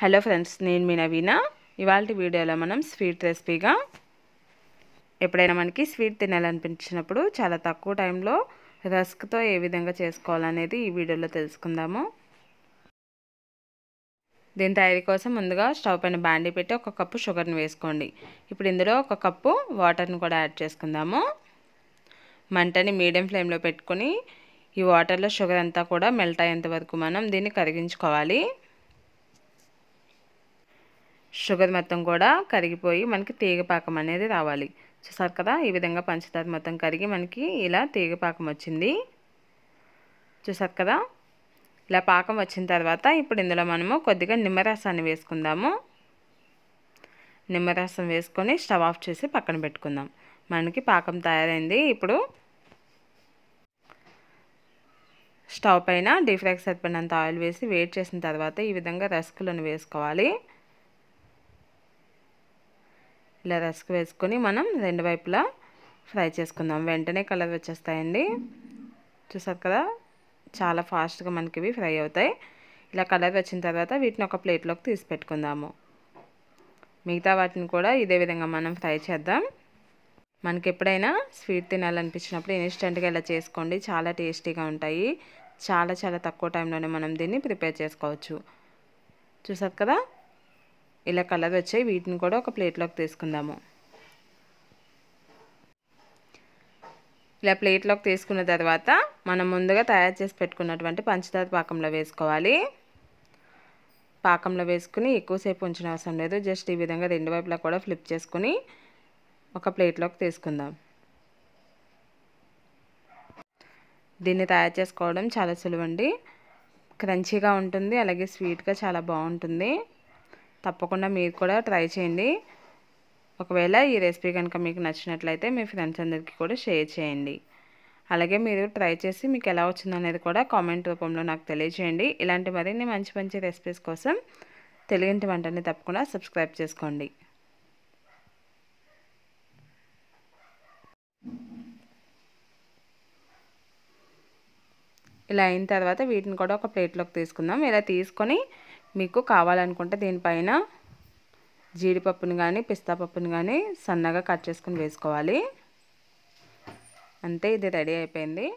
hello friends నేను మీ నవీన ఇవాళ వీడియోలో మనం స్వీట్ రెసిపీగా ఎప్పుడైనా మనకి స్వీట్ తినాలనిపించినప్పుడు చాలా తక్కువ టైంలో రస్క్తో ఏ విధంగా చేసుకోవాలనేది ఈ వీడియోలో తెలుసుకుందాము దీని తయారీ కోసం ముందుగా స్టవ్ పైన బాండీ పెట్టి ఒక కప్పు షుగర్ని వేసుకోండి ఇప్పుడు ఇందులో ఒక కప్పు వాటర్ని కూడా యాడ్ చేసుకుందాము మంటని మీడియం ఫ్లేమ్లో పెట్టుకొని ఈ వాటర్లో షుగర్ అంతా కూడా మెల్ట్ అయ్యేంత వరకు మనం దీన్ని కరిగించుకోవాలి షుగర్ మొత్తం కూడా కరిగిపోయి మనకి తీగపాకం అనేది రావాలి చూసారు కదా ఈ విధంగా పంచదార మొత్తం కరిగి మనకి ఇలా తీగపాకం వచ్చింది చూసారు కదా ఇలా పాకం వచ్చిన తర్వాత ఇప్పుడు ఇందులో మనము కొద్దిగా నిమ్మరసాన్ని వేసుకుందాము నిమ్మరసం వేసుకొని స్టవ్ ఆఫ్ చేసి పక్కన పెట్టుకుందాం మనకి పాకం తయారైంది ఇప్పుడు స్టవ్ పైన డీప్ సరిపడినంత ఆయిల్ వేసి వేడి చేసిన తర్వాత ఈ విధంగా రస్కులను వేసుకోవాలి ఇలా రస్క్ వేసుకొని మనం రెండు వైపులా ఫ్రై చేసుకుందాం వెంటనే కలర్ వచ్చేస్తాయండి చూసారు కదా చాలా ఫాస్ట్గా మనకి ఇవి ఫ్రై అవుతాయి ఇలా కలర్ వచ్చిన తర్వాత వీటిని ఒక ప్లేట్లోకి తీసి పెట్టుకుందాము మిగతా వాటిని కూడా ఇదే విధంగా మనం ఫ్రై చేద్దాం మనకి ఎప్పుడైనా స్వీట్ తినాలనిపించినప్పుడు ఇన్స్టెంట్గా ఇలా చేసుకోండి చాలా టేస్టీగా ఉంటాయి చాలా చాలా తక్కువ టైంలోనే మనం దీన్ని ప్రిపేర్ చేసుకోవచ్చు చూసారు కదా ఇలా కలర్ వచ్చాయి వీటిని కూడా ఒక ప్లేట్లోకి తీసుకుందాము ఇలా ప్లేట్లోకి తీసుకున్న తర్వాత మనం ముందుగా తయారు చేసి పెట్టుకున్నటువంటి పంచదార పాకంలో వేసుకోవాలి పాకంలో వేసుకుని ఎక్కువసేపు ఉంచిన అవసరం లేదు జస్ట్ ఈ విధంగా రెండు వైపులా కూడా ఫ్లిప్ చేసుకుని ఒక ప్లేట్లోకి తీసుకుందాం దీన్ని తయారు చేసుకోవడం చాలా సులువండి క్రంచీగా ఉంటుంది అలాగే స్వీట్గా చాలా బాగుంటుంది తప్పకుండా మీరు కూడా ట్రై చేయండి ఒకవేళ ఈ రెసిపీ కనుక మీకు నచ్చినట్లయితే మీ ఫ్రెండ్స్ అందరికీ కూడా షేర్ చేయండి అలాగే మీరు ట్రై చేసి మీకు ఎలా వచ్చిందనేది కూడా కామెంట్ రూపంలో నాకు తెలియజేయండి ఇలాంటి మరిన్ని మంచి మంచి రెసిపీస్ కోసం తెలియంటి వంటని తప్పకుండా సబ్స్క్రైబ్ చేసుకోండి ఇలా అయిన తర్వాత వీటిని కూడా ఒక ప్లేట్లోకి తీసుకుందాం ఇలా తీసుకొని మీకు కావాలనుకుంటే దీనిపైన జీడిపప్పును కానీ పిస్తాపప్పును కానీ సన్నగా కట్ చేసుకుని వేసుకోవాలి అంతే ఇది రెడీ అయిపోయింది